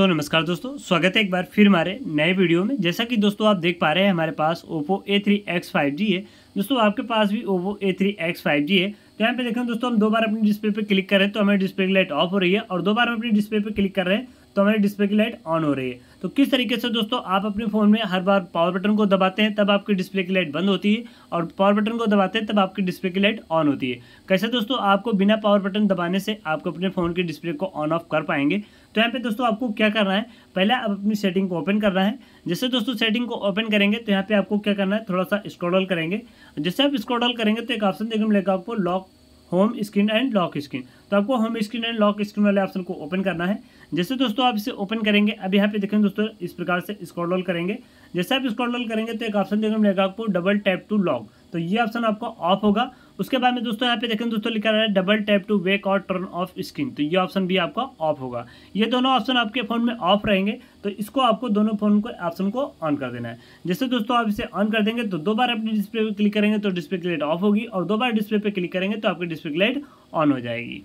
दोस्तों नमस्कार दोस्तों स्वागत है एक बार फिर हमारे नए वीडियो में जैसा कि दोस्तों आप देख पा रहे हैं हमारे पास Oppo A three X five G है दोस्तों आपके पास भी Oppo A three X five G है तो यहाँ पे देखें दोस्तों हम दो बार अपनी डिस्प्ले पे क्लिक कर रहे हैं तो हमारी डिस्प्ले की लाइट ऑफ हो रही है और दो बार हम अपनी डिस्प्ले पे क्लिक कर रहे हैं तो हमारी डिस्प्ले की लाइट ऑन हो रही है तो किस तरीके से दोस्तों आप अपने फ़ोन में हर बार पावर बटन को दबाते हैं तब आपकी डिस्प्ले की लाइट बंद होती है और पावर बटन को दबाते हैं तब आपकी डिस्प्ले की लाइट ऑन होती है कैसे दोस्तों आपको बिना पावर बटन दबाने से आपको अपने फ़ोन की डिस्प्ले को ऑन ऑफ कर पाएंगे तो यहाँ पे दोस्तों आपको क्या करना है पहले आप अपनी सेटिंग को ओपन करना है जैसे दोस्तों सेटिंग को ओपन करेंगे तो यहाँ पे आपको क्या करना है थोड़ा सा स्क्रॉल करेंगे जैसे आप स्क्रॉल करेंगे तो एक ऑप्शन देखने मिलेगा आपको lock home screen and lock screen तो आपको home screen and lock screen वाले ऑप्शन को ओपन करना है जैसे दोस्तों आप इसे ओपन करेंगे अब यहाँ पे देखें दोस्तों इस प्रकार से स्क्रॉल करेंगे जैसे आप स्क्रॉल करेंगे तो एक ऑप्शन देखने मिलेगा आपको डबल टैप टू लॉक तो ये ऑप्शन आपका ऑफ होगा उसके बाद में दोस्तों यहाँ पे देखें दोस्तों लिखा रहा है डबल टैप टू वेक और टर्न ऑफ स्क्रीन तो ये ऑप्शन भी आपका ऑफ होगा ये दोनों ऑप्शन आपके फ़ोन में ऑफ रहेंगे तो इसको आपको दोनों फ़ोन को ऑप्शन को ऑन कर देना है जैसे दोस्तों आप इसे ऑन कर देंगे तो दो बार अपनी डिस्प्ले पर क्लिक करेंगे तो डिस्प्ले की लाइट ऑफ होगी और दो बार डिस्प्ले पर क्लिक करेंगे तो आपकी डिस्प्ले की लाइट ऑन हो जाएगी